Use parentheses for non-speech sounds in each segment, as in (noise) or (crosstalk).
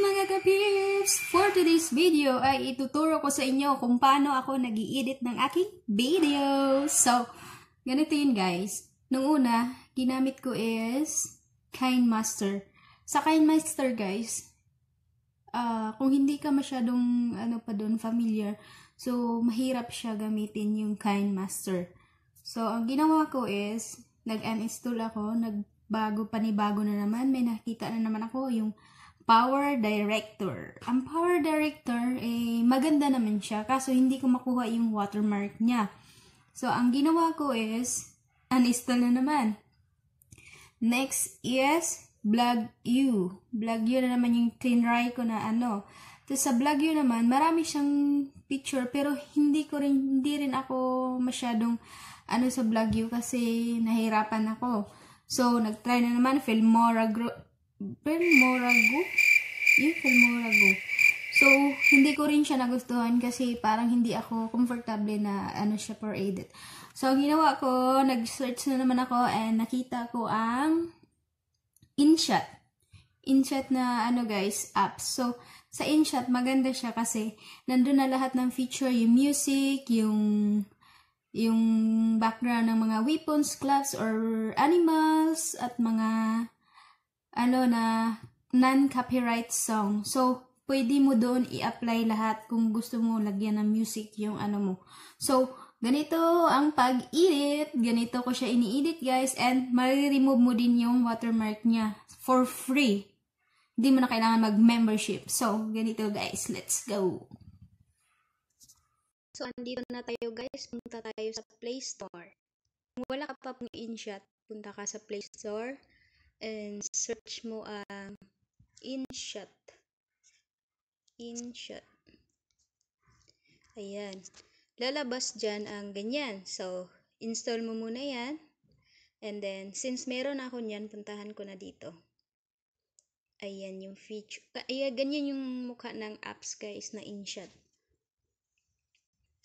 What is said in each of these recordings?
mga kapips! For today's video ay ituturo ko sa inyo kung paano ako nag edit ng aking video. So, ganito yun guys. Nung una, ginamit ko is KineMaster. Sa KineMaster guys, uh, kung hindi ka masyadong ano pa doon familiar, so mahirap siya gamitin yung KineMaster. So, ang ginawa ko is, nag-uninstall ako, nagbago, panibago na naman, may nakita na naman ako yung Power Director. Ang Power Director, eh, maganda naman siya, kaso hindi ko makuha yung watermark niya. So, ang ginawa ko is, uninstall na naman. Next is, Blog U. Blog U na naman yung tinry ko na ano. Tapos sa Blog U naman, marami siyang picture, pero hindi ko rin, hindi rin ako masyadong ano sa Blog U kasi nahirapan ako. So, nagtry na naman, Filmora Group Filmorago? Yung Filmorago. So, hindi ko rin siya nagustuhan kasi parang hindi ako comfortable na ano siya paraded. So, ang ginawa ko, nag-search na naman ako and nakita ko ang InShot. InShot na ano guys, app. So, sa InShot, maganda siya kasi nandun na lahat ng feature, yung music, yung yung background ng mga weapons, clubs, or animals, at mga ano na non-copyright song. So, pwede mo doon i-apply lahat kung gusto mo lagyan ng music yung ano mo. So, ganito ang pag-edit. Ganito ko siya ini-edit guys. And, ma-remove mo din yung watermark niya for free. Hindi mo na kailangan mag-membership. So, ganito guys. Let's go! So, andito na tayo guys. Punta tayo sa Play Store. Kung wala ka pa pong InShot, punta ka sa Play Store and search mo ang uh, InShot. InShot. Ayan. Lalabas dyan ang ganyan. So, install mo muna yan. And then, since meron ako niyan, puntahan ko na dito. Ayan yung feature. Kaya ganyan yung mukha ng apps guys na InShot.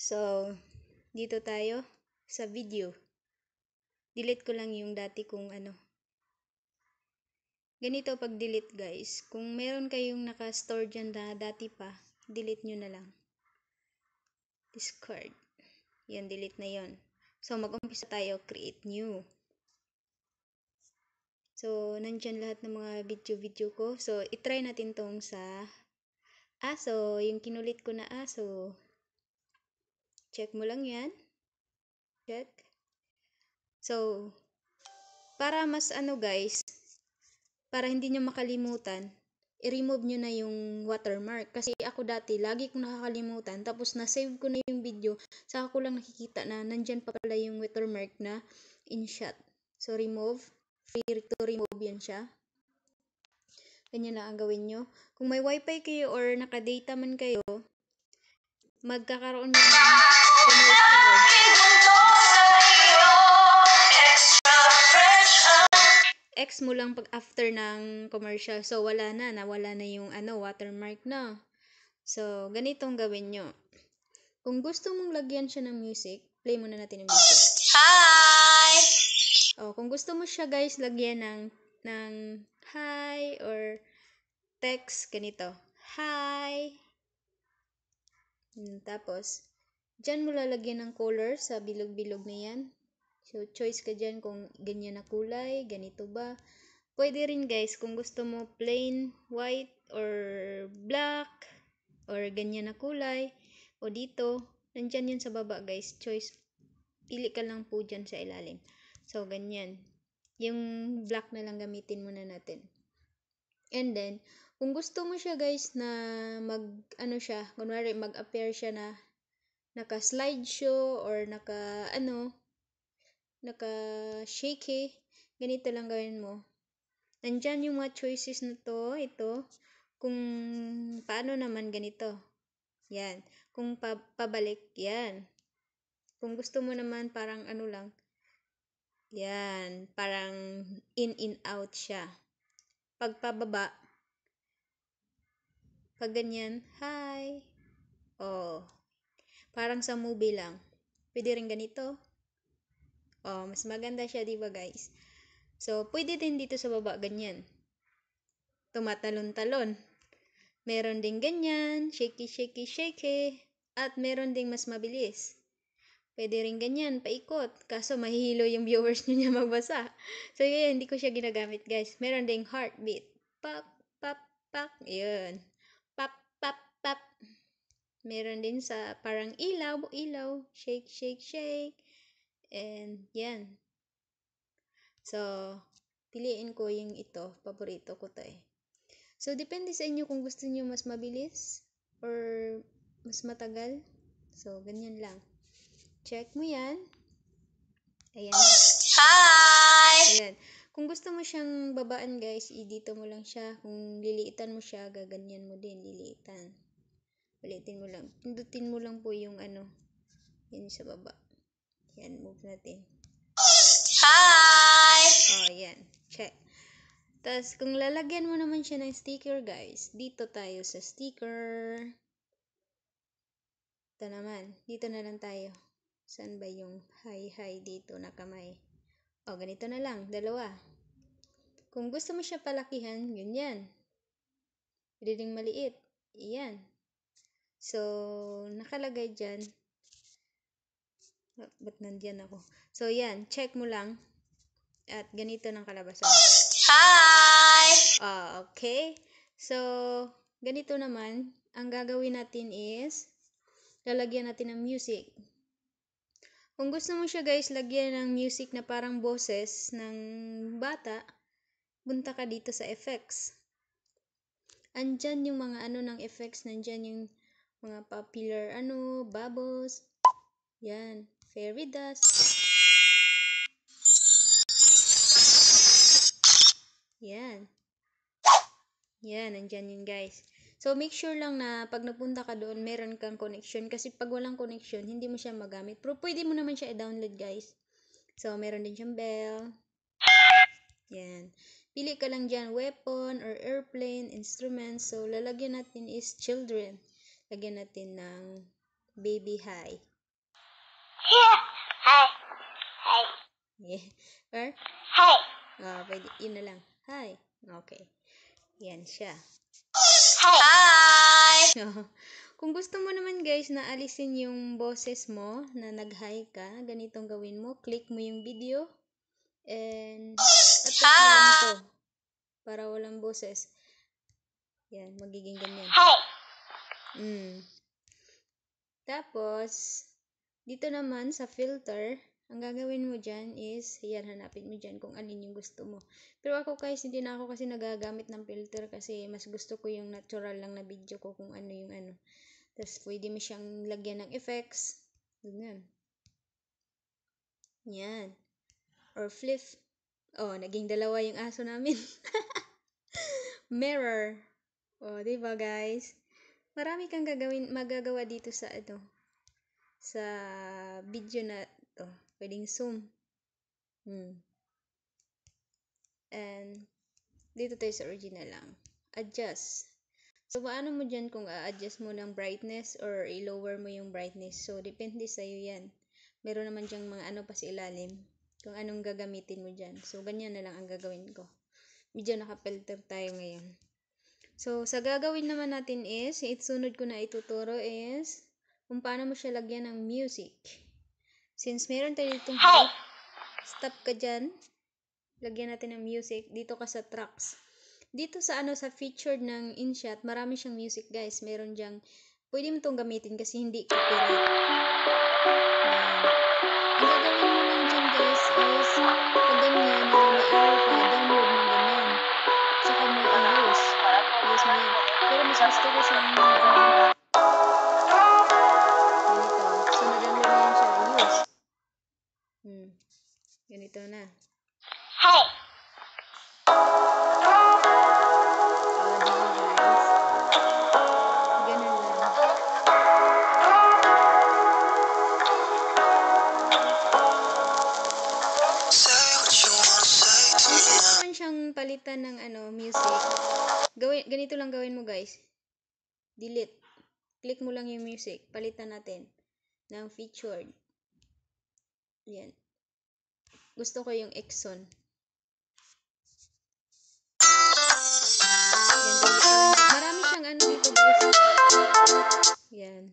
So, dito tayo sa video. Delete ko lang yung dati kong ano, Ganito pag delete guys, kung meron kayong naka-store dyan na dati pa, delete nyo na lang. Discard. Yan, delete na yon. So, mag-umpisa tayo, create new. So, nandyan lahat ng mga video-video ko. So, itry natin tong sa aso, yung kinulit ko na aso. Check mo lang yan. Check. So, para mas ano guys, para hindi nyo makalimutan, i-remove nyo na yung watermark. Kasi ako dati, lagi kong nakakalimutan. Tapos na-save ko na yung video. Saka ko lang nakikita na nandyan pa pala yung watermark na InShot. So, remove. Free to remove yan siya. Ganyan lang ang gawin nyo. Kung may wifi kayo or naka-data man kayo, magkakaroon ng ex mo lang pag after ng commercial. So, wala na. Nawala na yung ano, watermark na. So, ganitong gawin nyo. Kung gusto mong lagyan siya ng music, play muna natin yung music. Hi! Oh, kung gusto mo siya guys, lagyan ng, ng hi or text, ganito. Hi! Hmm, tapos, dyan mo lalagyan ng color sa bilog-bilog na yan. So, choice ka dyan kung ganyan na kulay, ganito ba. Pwede rin guys kung gusto mo plain white or black or ganyan na kulay. O dito, nandyan yun sa baba guys. Choice, pili ka lang po dyan sa ilalim. So, ganyan. Yung black na lang gamitin muna natin. And then, kung gusto mo siya guys na mag, ano siya, kunwari mag-appear siya na naka slideshow or naka ano naka-shaky, ganito lang gawin mo. Nandyan yung mga choices na to, ito, kung paano naman ganito. Yan. Kung pa pabalik, yan. Kung gusto mo naman parang ano lang, yan, parang in in out siya. Pag pababa, pag ganyan, hi. Oh. Parang sa movie lang. Pwede rin ganito. Oh, mas maganda siya, di ba guys? So, pwede din dito sa baba, ganyan. Tumatalon-talon. Meron ding ganyan, shaky, shaky, shaky. At meron ding mas mabilis. Pwede rin ganyan, paikot. Kaso mahihilo yung viewers nyo niya magbasa. So, yun, hindi ko siya ginagamit, guys. Meron ding heartbeat. Pak, pap, pak. Yun. Pap, pap, pap. Meron din sa parang ilaw, ilaw. Shake, shake, shake. And yan. So, piliin ko yung ito. Paborito ko to eh. So, depende sa inyo kung gusto niyo mas mabilis or mas matagal. So, ganyan lang. Check mo yan. Ayan. Hi! Ayan. Kung gusto mo siyang babaan, guys, i-dito mo lang siya. Kung liliitan mo siya, gaganyan mo din. Liliitan. Ulitin mo lang. Pindutin mo lang po yung ano, Yan sa baba. Yan, move natin. Hi! Oh, yan. Check. Tapos, kung lalagyan mo naman siya ng sticker, guys, dito tayo sa sticker. Ito naman. Dito na lang tayo. Saan ba yung hi-hi dito na kamay? O, oh, ganito na lang. Dalawa. Kung gusto mo siya palakihan, ganyan. Pwede maliit. Iyan. So, nakalagay dyan, Ah, ba't nandiyan ako? So, yan. Check mo lang. At ganito ng kalabasan. Hi! Uh, okay. So, ganito naman. Ang gagawin natin is, lalagyan natin ng music. Kung gusto mo siya guys, lagyan ng music na parang boses ng bata, punta ka dito sa effects. Andyan yung mga ano ng effects, nandyan yung mga popular ano, bubbles, yan, fairy dust. Yan. Yan, nandyan yun guys. So, make sure lang na pag napunta ka doon, meron kang connection. Kasi pag walang connection, hindi mo siya magamit. Pero pwede mo naman siya i-download guys. So, meron din siyang bell. Yan. Pili ka lang dyan, weapon or airplane, instruments. So, lalagyan natin is children. Lagyan natin ng baby high. Hey. Hi. Hi. Yeah. Or? Hi. Oh, pwede. Yun na lang. Hi. Okay. Yan siya. Hi! So, (laughs) kung gusto mo naman guys na alisin yung boses mo na nag-hi ka, ganitong gawin mo. Click mo yung video. And, at lang to. Para walang boses. Yan, magiging ganyan. Hi! Mm. Tapos, dito naman sa filter, ang gagawin mo dyan is, yan, hanapin mo dyan kung alin yung gusto mo. Pero ako guys, hindi na ako kasi nagagamit ng filter kasi mas gusto ko yung natural lang na video ko kung ano yung ano. Tapos pwede mo siyang lagyan ng effects. Ganyan. Yan. Or flip. Oh, naging dalawa yung aso namin. (laughs) Mirror. Oh, di ba guys? Marami kang gagawin magagawa dito sa ano, sa video na to. Pwedeng zoom. Hmm. And, dito tayo sa original lang. Adjust. So, paano mo dyan kung a-adjust mo ng brightness or i-lower mo yung brightness? So, depende sa'yo yan. Meron naman dyang mga ano pa sa ilalim. Kung anong gagamitin mo dyan. So, ganyan na lang ang gagawin ko. Medyo nakapelter tayo ngayon. So, sa gagawin naman natin is, isunod ko na ituturo is, kung paano mo siya lagyan ng music. Since meron tayo ditong track, stop ka dyan. Lagyan natin ng music. Dito ka sa tracks. Dito sa ano sa featured ng InShot, marami siyang music guys. Meron diyang, pwede mo itong gamitin kasi hindi copyright. Ang gagawin mo lang dyan guys is pag ganyan na ano, may arrow pa, download mo ganyan. Saka mo i Pero mas gusto ko siyang Ito na. Hi! siyang palitan ng ano, music. Gawin, ganito lang gawin mo guys. Delete. Click mo lang yung music. Palitan natin ng featured. Yan. Gusto ko yung Exxon. Marami siyang ano dito guys. Yan.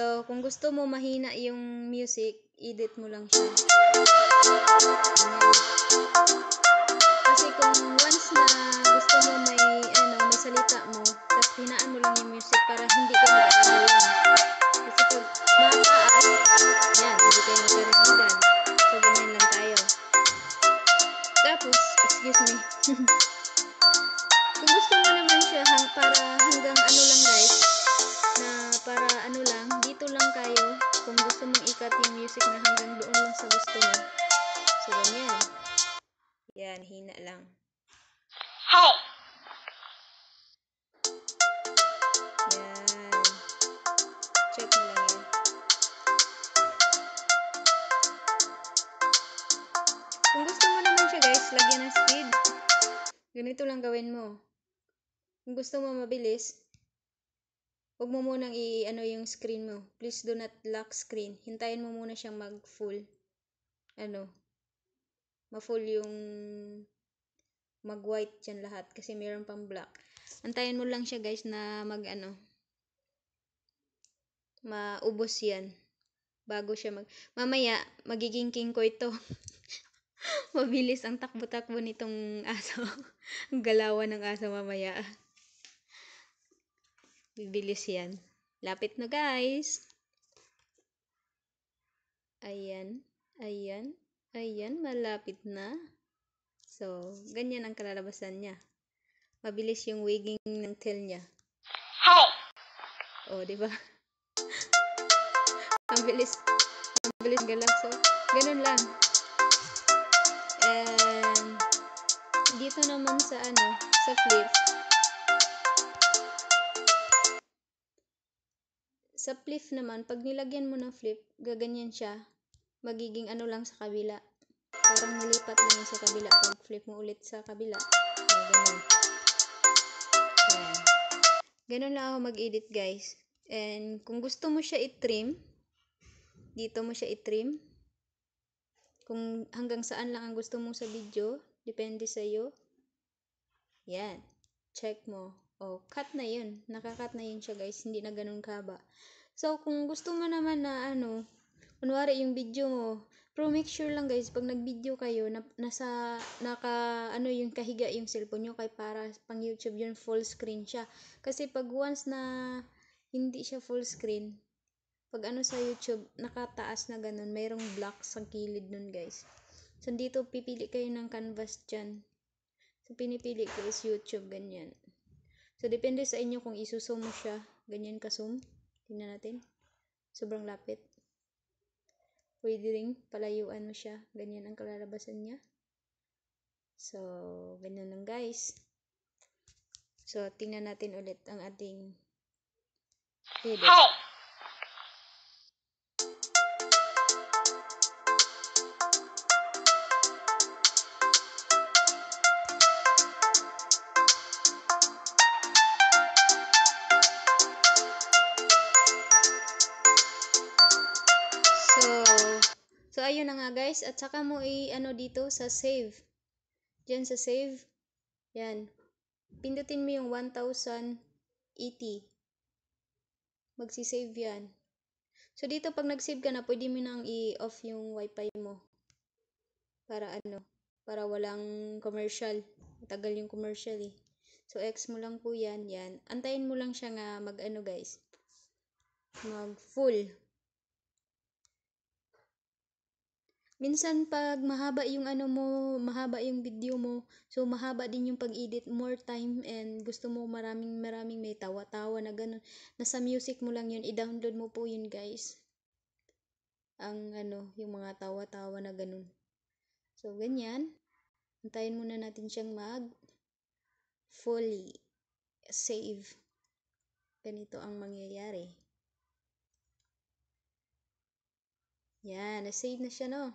So, kung gusto mo mahina yung music, edit mo lang siya. Ayan. Kasi kung once na gusto mo may, ano, may salita mo, tapos hinaan mo lang yung music para hindi ka maaalan. Kasi pag mataas, yan, hindi kayo magkarindigan. So, ganyan lang tayo. Tapos, excuse me. (laughs) kung gusto mo naman siya hang, para hanggang ano lang guys, na para ano lang, dito lang kayo kung gusto mong ikat yung music na hanggang doon lang sa gusto mo. So, ganyan. Ayan, hina lang. Hey! Ayan. Check mo lang Kung gusto mo naman guys, lagyan ng speed. Ganito lang gawin mo. Kung gusto mo mabilis, huwag mo munang i-ano yung screen mo. Please do not lock screen. Hintayin mo muna siyang mag-full. Ano, ma-full yung mag-white yan lahat kasi mayroon pang black. Antayin mo lang siya guys na mag ano maubos yan bago siya mag mamaya magiging king ko ito. (laughs) Mabilis ang takbo-takbo nitong aso. (laughs) ang galawan ng aso mamaya. Bibilis yan. Lapit na guys. Ayan. Ayan. Ayan, malapit na. So, ganyan ang kalalabasan niya. Mabilis yung wigging ng tail niya. Hey! oh, di ba? (laughs) ang bilis. Ang bilis galaw. So, ganun lang. And, dito naman sa ano, sa flip. Sa flip naman, pag nilagyan mo ng flip, gaganyan siya magiging ano lang sa kabila. Parang nilipat lang yun sa kabila. Pag flip mo ulit sa kabila. So, ganun. Ganun lang ako mag-edit guys. And kung gusto mo siya i-trim, dito mo siya i-trim. Kung hanggang saan lang ang gusto mo sa video, depende sa iyo. Yan. Check mo. O, oh, cut na yun. Nakakat na yun siya guys. Hindi na ganun kaba. So, kung gusto mo naman na ano, kunwari yung video mo, pero make sure lang guys, pag nag-video kayo, na, nasa, naka, ano yung kahiga yung cellphone nyo, kay para pang YouTube yun, full screen siya. Kasi pag once na hindi siya full screen, pag ano sa YouTube, nakataas na ganun, mayroong black sa gilid nun guys. So, dito, pipili kayo ng canvas dyan. So, pinipili ko is YouTube, ganyan. So, depende sa inyo kung mo siya. Ganyan ka-zoom. Tingnan natin. Sobrang lapit pwede rin palayuan mo siya. Ganyan ang kalalabasan niya. So, ganyan lang guys. So, tingnan natin ulit ang ating pivot. Hi! Ayan na nga guys. At saka mo i-ano dito sa save. Diyan sa save. Yan. Pindutin mo yung 1080. Magsisave yan. So dito pag nag-save ka na, pwede mo nang i-off yung wifi mo. Para ano, para walang commercial. Matagal yung commercial eh. So, X mo lang po yan, yan. Antayin mo lang siya nga mag-ano guys. Mag full. Minsan pag mahaba yung ano mo, mahaba yung video mo, so mahaba din yung pag-edit, more time and gusto mo maraming maraming may tawa-tawa na ganun. Nasa music mo lang yun, i-download mo po yun guys. Ang ano, yung mga tawa-tawa na ganun. So ganyan. Antayin muna natin siyang mag fully save. Ganito ang mangyayari. Yan, na-save na siya, no?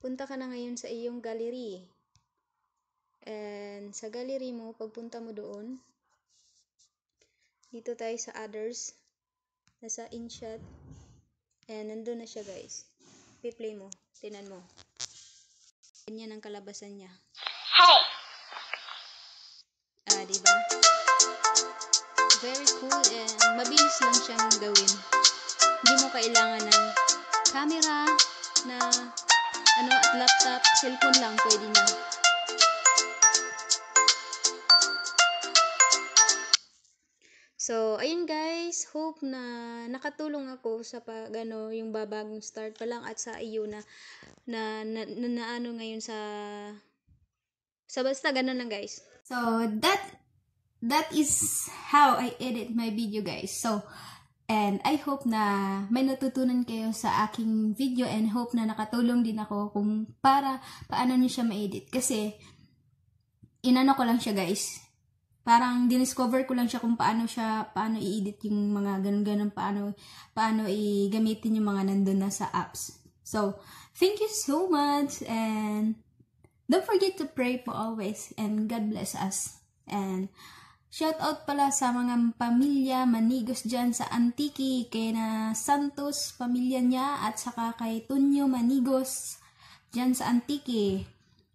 punta ka na ngayon sa iyong gallery. And sa gallery mo, pagpunta mo doon, dito tayo sa others, nasa InShot, and nandun na siya guys. Piplay mo, tinan mo. Ganyan ang kalabasan niya. Hey! Ah, diba? Very cool and mabilis lang siyang gawin. Hindi mo kailangan ng camera na ano, at laptop, cellphone lang pwede na. So, ayun guys, hope na nakatulong ako sa pagano yung babagong start pa lang at sa iyo na na, na, na, na ano ngayon sa sa basta ganun lang guys. So, that that is how I edit my video guys. So, And I hope na may natutunan kayo sa aking video and hope na nakatulong din ako kung para paano niya siya ma-edit. Kasi inano ko lang siya guys. Parang diniscover ko lang siya kung paano siya, paano i-edit yung mga ganun-ganun, paano, paano i-gamitin yung mga nandun na sa apps. So, thank you so much and don't forget to pray for always and God bless us. And Shoutout pala sa mga pamilya Manigos dyan sa Antiki, kay na Santos, pamilya niya, at saka kay Tunyo Manigos dyan sa Antiki.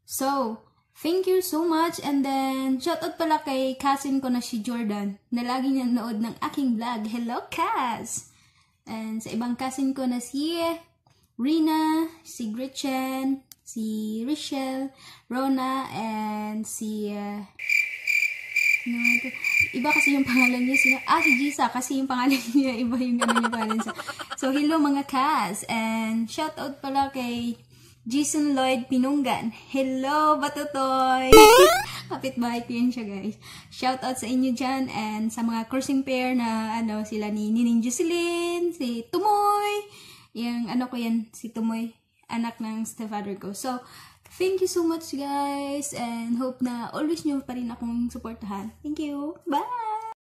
So, thank you so much. And then, shoutout pala kay cousin ko na si Jordan, na lagi niya nood ng aking vlog. Hello, Cass! And sa ibang cousin ko na si Rina, si Gretchen, si Richelle, Rona, and si... Uh, No, ito. Iba kasi yung pangalan niya. Sino, ah, si Jisa. Kasi yung pangalan (laughs) niya, iba yung ano yung pangalan niya. So, hello mga Kaz. And shout out pala kay Jason Lloyd Pinunggan. Hello, Batutoy! (laughs) Kapit-bahay ko yun siya, guys. Shout out sa inyo dyan and sa mga cruising pair na ano, sila ni Nining Jocelyn, si Tumoy, yung ano ko yan, si Tumoy, anak ng stepfather ko. So, Thank you so much guys and hope na always nyo pa rin akong supportahan. Thank you! Bye!